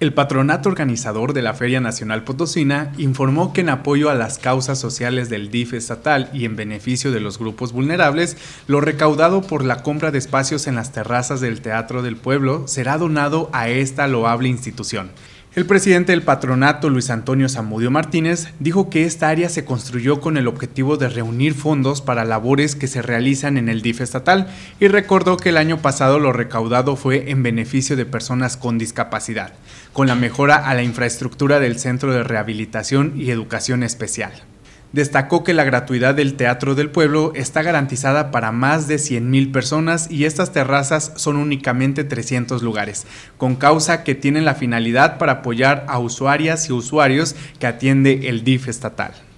El patronato organizador de la Feria Nacional Potosina informó que en apoyo a las causas sociales del DIF estatal y en beneficio de los grupos vulnerables, lo recaudado por la compra de espacios en las terrazas del Teatro del Pueblo será donado a esta loable institución. El presidente del patronato, Luis Antonio Zamudio Martínez, dijo que esta área se construyó con el objetivo de reunir fondos para labores que se realizan en el DIF estatal y recordó que el año pasado lo recaudado fue en beneficio de personas con discapacidad, con la mejora a la infraestructura del Centro de Rehabilitación y Educación Especial destacó que la gratuidad del Teatro del Pueblo está garantizada para más de 100.000 personas y estas terrazas son únicamente 300 lugares, con causa que tienen la finalidad para apoyar a usuarias y usuarios que atiende el DIF estatal.